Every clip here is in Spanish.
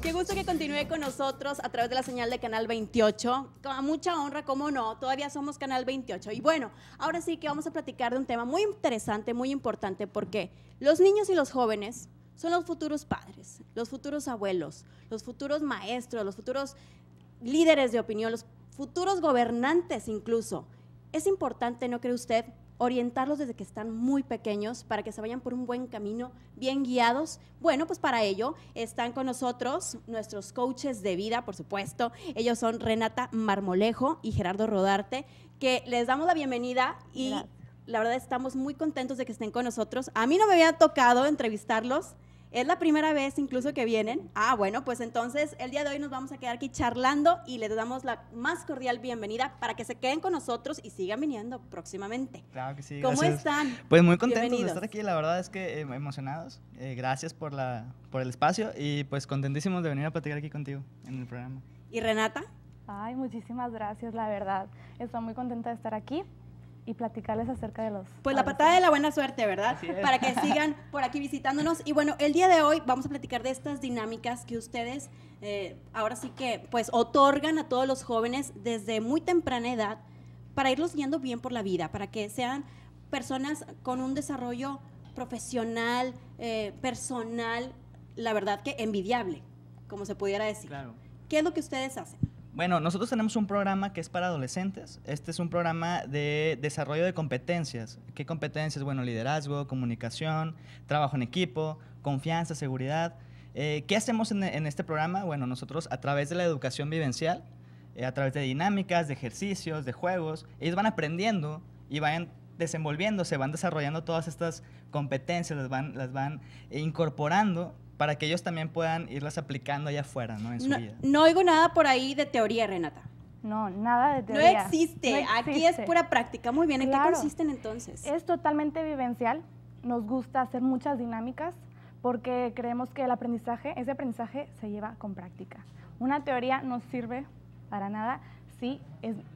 Qué gusto que continúe con nosotros a través de la señal de Canal 28. Con mucha honra, como no, todavía somos Canal 28. Y bueno, ahora sí que vamos a platicar de un tema muy interesante, muy importante, porque los niños y los jóvenes son los futuros padres, los futuros abuelos, los futuros maestros, los futuros líderes de opinión, los futuros gobernantes incluso. Es importante, ¿no cree usted? orientarlos desde que están muy pequeños para que se vayan por un buen camino, bien guiados. Bueno, pues para ello están con nosotros nuestros coaches de vida, por supuesto. Ellos son Renata Marmolejo y Gerardo Rodarte, que les damos la bienvenida y la verdad estamos muy contentos de que estén con nosotros. A mí no me había tocado entrevistarlos es la primera vez incluso que vienen, ah, bueno, pues entonces el día de hoy nos vamos a quedar aquí charlando y les damos la más cordial bienvenida para que se queden con nosotros y sigan viniendo próximamente. Claro que sí. ¿Cómo están? Pues muy contentos de estar aquí, la verdad es que eh, emocionados. Eh, gracias por, la, por el espacio y pues contentísimos de venir a platicar aquí contigo en el programa. ¿Y Renata? Ay, muchísimas gracias, la verdad. Estoy muy contenta de estar aquí y platicarles acerca de los... Pues la patada de la buena suerte, ¿verdad? Para que sigan por aquí visitándonos. Y bueno, el día de hoy vamos a platicar de estas dinámicas que ustedes eh, ahora sí que pues otorgan a todos los jóvenes desde muy temprana edad para irlos guiando bien por la vida, para que sean personas con un desarrollo profesional, eh, personal, la verdad que envidiable, como se pudiera decir. Claro. ¿Qué es lo que ustedes hacen? Bueno, nosotros tenemos un programa que es para adolescentes. Este es un programa de desarrollo de competencias. ¿Qué competencias? Bueno, liderazgo, comunicación, trabajo en equipo, confianza, seguridad. Eh, ¿Qué hacemos en, este programa? Bueno, nosotros a través de la educación vivencial, eh, a través de dinámicas, de ejercicios, de juegos, ellos van aprendiendo y van desenvolviéndose, van desarrollando todas estas competencias, las van eh, incorporando para que ellos también puedan irlas aplicando allá afuera, ¿no? En su vida. No oigo nada por ahí de teoría, Renata. No, nada de teoría. No existe. Aquí es pura práctica. Muy bien. ¿En qué consisten entonces? Es totalmente vivencial. Nos gusta hacer muchas dinámicas porque creemos que el aprendizaje, ese aprendizaje se lleva con práctica. Una teoría no sirve para nada si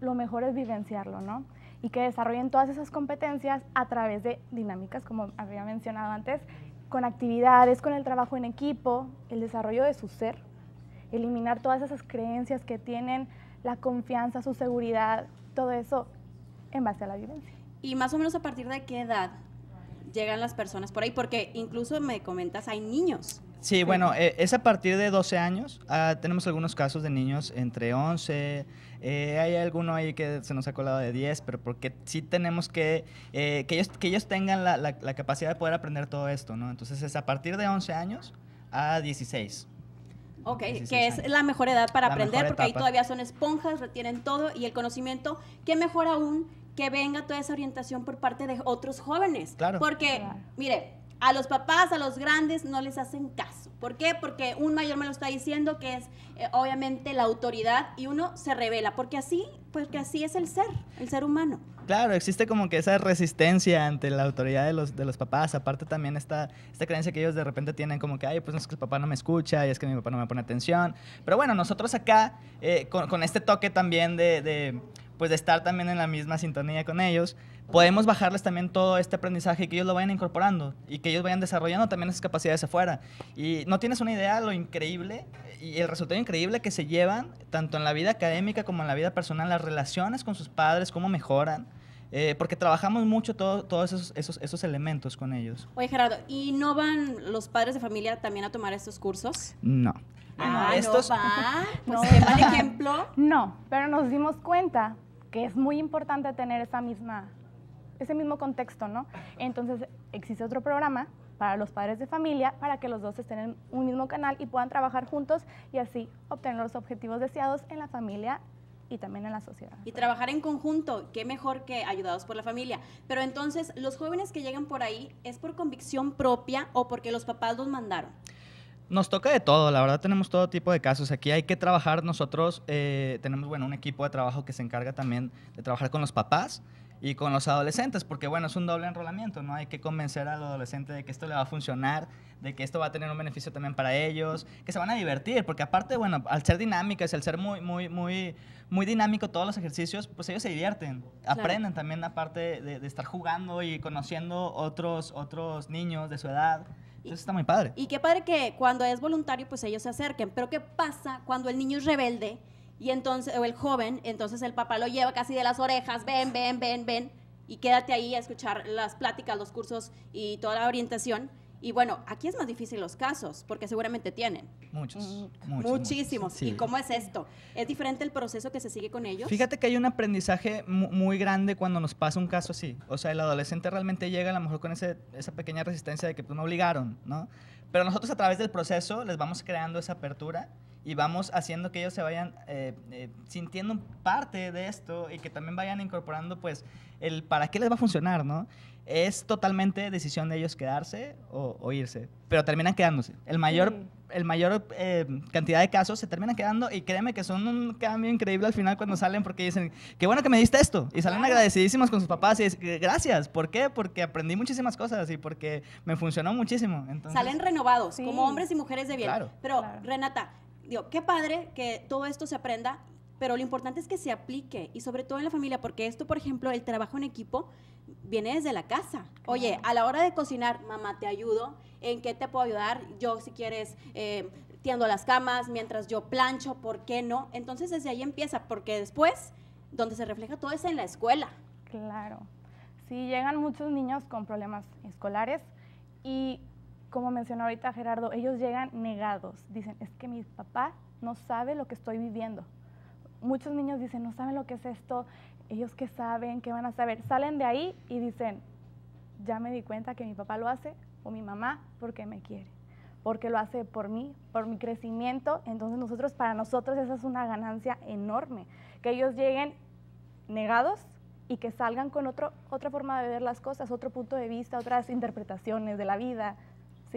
lo mejor es vivenciarlo, ¿no? Y que desarrollen todas esas competencias a través de dinámicas, como había mencionado antes, con actividades, con el trabajo en equipo, el desarrollo de su ser, eliminar todas esas creencias que tienen, la confianza, su seguridad, todo eso en base a la vivencia. ¿Y más o menos a partir de qué edad llegan las personas por ahí? Porque incluso me comentas, hay niños Sí, bueno, eh, es a partir de 12 años. Ah, tenemos algunos casos de niños entre 11. Eh, hay alguno ahí que se nos ha colado de 10, pero porque sí tenemos que eh, que, ellos, que ellos tengan la, la, capacidad de poder aprender todo esto, ¿no? Entonces es a partir de 11 años a 16. Ok, que es la mejor edad para aprender, porque ahí todavía son esponjas, retienen todo y el conocimiento, qué mejor aún que venga toda esa orientación por parte de otros jóvenes. Claro. Porque, mire, a los papás, a los grandes, no les hacen caso. ¿Por qué? Porque un mayor me lo está diciendo, que es eh, obviamente la autoridad, y uno se revela, porque así, porque así es el ser, el ser humano. Claro, existe como que esa resistencia ante la autoridad de los, de los papás. Aparte también esta, esta creencia que ellos de repente tienen como que, ay, pues es que el papá no me escucha y es que mi papá no me pone atención. Pero bueno, nosotros acá, eh, con, este toque también de pues de estar también en la misma sintonía con ellos, podemos bajarles también todo este aprendizaje y que ellos lo vayan incorporando y que ellos vayan desarrollando también esas capacidades afuera. Y no tienes una idea lo increíble y el resultado increíble que se llevan, tanto en la vida académica como en la vida personal, las relaciones con sus padres, cómo mejoran. Eh, porque trabajamos mucho todos esos, esos, elementos con ellos. Oye, Gerardo, ¿y no van los padres de familia también a tomar estos cursos? No. Ah, ah no, estos... no va. Pues, no. ejemplo? No, pero nos dimos cuenta que es muy importante tener esa misma, ese mismo contexto, ¿no? Entonces, existe otro programa para los padres de familia, para que los dos estén en un mismo canal y puedan trabajar juntos y así obtener los objetivos deseados en la familia y también en la sociedad. Y trabajar en conjunto, qué mejor que ayudados por la familia. Pero entonces, los jóvenes que llegan por ahí, ¿es por convicción propia o porque los papás los mandaron? nos toca de todo, la verdad tenemos todo tipo de casos. Aquí hay que trabajar nosotros, eh, tenemos bueno, un equipo de trabajo que se encarga también de trabajar con los papás y con los adolescentes, porque bueno, es un doble enrolamiento, ¿no? Hay que convencer al adolescente de que esto le va a funcionar, de que esto va a tener un beneficio también para ellos, que se van a divertir, porque aparte, bueno, al ser dinámicas, al ser muy, muy, muy, muy dinámico todos los ejercicios, pues ellos se divierten, aprenden también aparte de, de estar jugando y conociendo otros, otros niños de su edad. Eso está muy padre. Y qué padre que cuando es voluntario, pues ellos se acerquen. Pero ¿qué pasa cuando el niño es rebelde y entonces, o el joven, entonces el papá lo lleva casi de las orejas, ven, ven, ven, ven, y quédate ahí a escuchar las pláticas, los cursos y toda la orientación? Y bueno, aquí es más difícil los casos, porque seguramente tienen. Muchos. Mm, Muchísimos. ¿Y cómo es esto? ¿Es diferente el proceso que se sigue con ellos? Fíjate que hay un aprendizaje muy grande cuando nos pasa un caso así. O sea, el adolescente realmente llega a lo mejor con esa pequeña resistencia de que pues, me obligaron, ¿no? Pero nosotros a través del proceso les vamos creando esa apertura y vamos haciendo que ellos se vayan eh, eh, sintiendo parte de esto y que también vayan incorporando pues el para qué les va a funcionar, ¿no? Es totalmente decisión de ellos quedarse o, o irse, pero terminan quedándose. El mayor, el mayor eh, cantidad de casos se terminan quedando y créeme que son un cambio increíble al final cuando salen porque dicen, qué bueno que me diste esto. Y salen agradecidísimos con sus papás y dicen, gracias. ¿Por qué? Porque aprendí muchísimas cosas y porque me funcionó muchísimo. salen renovados como hombres y mujeres de bien. Claro. Pero, Renata, digo, qué padre que todo esto se aprenda, pero lo importante es que se aplique y sobre todo en la familia, porque esto, por ejemplo, el trabajo en equipo viene desde la casa. Oye, a la hora de cocinar, mamá, te ayudo, ¿en qué te puedo ayudar? Yo, si quieres, eh, tiendo las camas, mientras yo plancho, ¿por qué no? Entonces desde ahí empieza, porque después, donde se refleja todo es en la escuela. Claro. Sí, llegan muchos niños con problemas escolares y como mencionó ahorita Gerardo, ellos llegan negados. Dicen, es que mi papá no sabe lo que estoy viviendo. Muchos niños dicen, no saben lo que es esto. Ellos qué saben, qué van a saber. Salen de ahí y dicen, ya me di cuenta que mi papá lo hace o mi mamá porque me quiere, porque lo hace por mí, por mi crecimiento. Entonces nosotros, para nosotros esa es una ganancia enorme, que ellos lleguen negados y que salgan con otro, otra forma de ver las cosas, otro punto de vista, otras interpretaciones de la vida,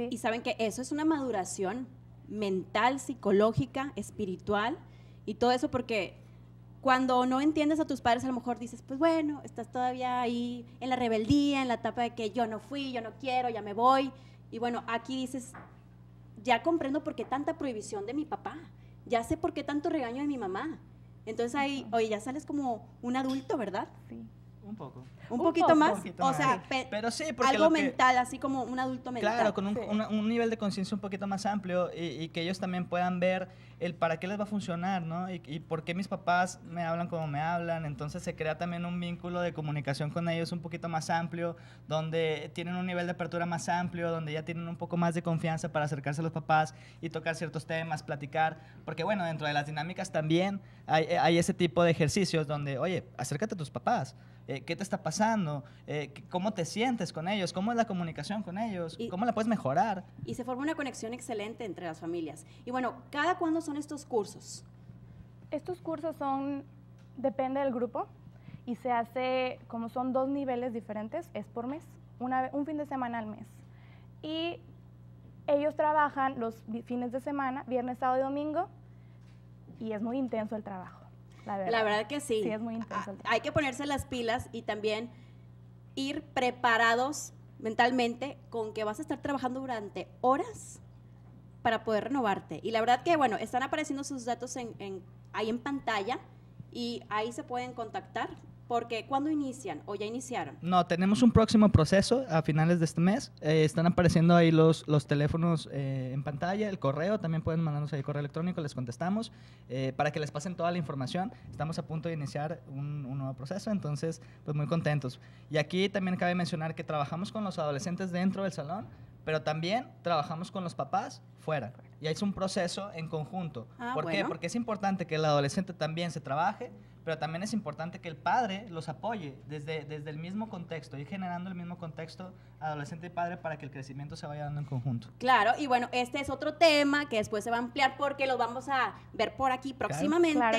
y saben que eso es una maduración mental, psicológica, espiritual y todo eso porque cuando no entiendes a tus padres a lo mejor dices, pues bueno, estás todavía ahí en la rebeldía, en la etapa de que yo no fui, yo no quiero, ya me voy. Y bueno, aquí dices, ya comprendo por qué tanta prohibición de mi papá, ya sé por qué tanto regaño de mi mamá. Entonces ahí, oye, ya sales como un adulto, ¿verdad? Sí. Un poco. Un, poquito, más? o sea, pero sí, porque algo mental, así como un adulto mental. Claro, con un, un nivel de conciencia un poquito más amplio y, que ellos también puedan ver el para qué les va a funcionar, ¿no? Y, por qué mis papás me hablan como me hablan. Entonces se crea también un vínculo de comunicación con ellos un poquito más amplio, donde tienen un nivel de apertura más amplio, donde ya tienen un poco más de confianza para acercarse a los papás y tocar ciertos temas, platicar. Porque bueno, dentro de las dinámicas también hay, ese tipo de ejercicios donde, oye, acércate a tus papás. Eh, qué te está pasando, eh, cómo te sientes con ellos, cómo es la comunicación con ellos, cómo la puedes mejorar. Y se forma una conexión excelente entre las familias. Y bueno, ¿cada cuándo son estos cursos? Estos cursos son, depende del grupo y se hace, como son dos niveles diferentes, es por mes, una, un fin de semana al mes. Y ellos trabajan los fines de semana, viernes, sábado y domingo, y es muy intenso el trabajo. La verdad, que sí. Sí, es muy importante. Hay que ponerse las pilas y también ir preparados mentalmente con que vas a estar trabajando durante horas para poder renovarte. Y la verdad que, bueno, están apareciendo sus datos en, ahí en pantalla y ahí se pueden contactar porque cuando inician o ya iniciaron. No, tenemos un próximo proceso a finales de este mes. Eh, están apareciendo ahí los, los teléfonos eh, en pantalla, el correo, también pueden mandarnos ahí el correo electrónico, les contestamos, eh, para que les pasen toda la información. Estamos a punto de iniciar un, nuevo proceso, entonces pues muy contentos. Y aquí también cabe mencionar que trabajamos con los adolescentes dentro del salón, pero también trabajamos con los papás fuera. Y es un proceso en conjunto. Ah, ¿Por qué? Porque es importante que el adolescente también se trabaje, pero también es importante que el padre los apoye desde, desde el mismo contexto, ir generando el mismo contexto adolescente y padre para que el crecimiento se vaya dando en conjunto. Claro, y bueno, este es otro tema que después se va a ampliar porque lo vamos a ver por aquí próximamente,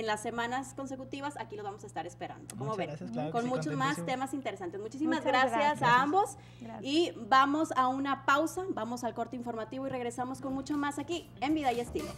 en las semanas consecutivas, aquí lo vamos a estar esperando, como ven, con muchos más temas interesantes. Muchísimas gracias, a ambos y vamos a una pausa, vamos al corte informativo y regresamos con mucho más aquí en Vida y Estilo.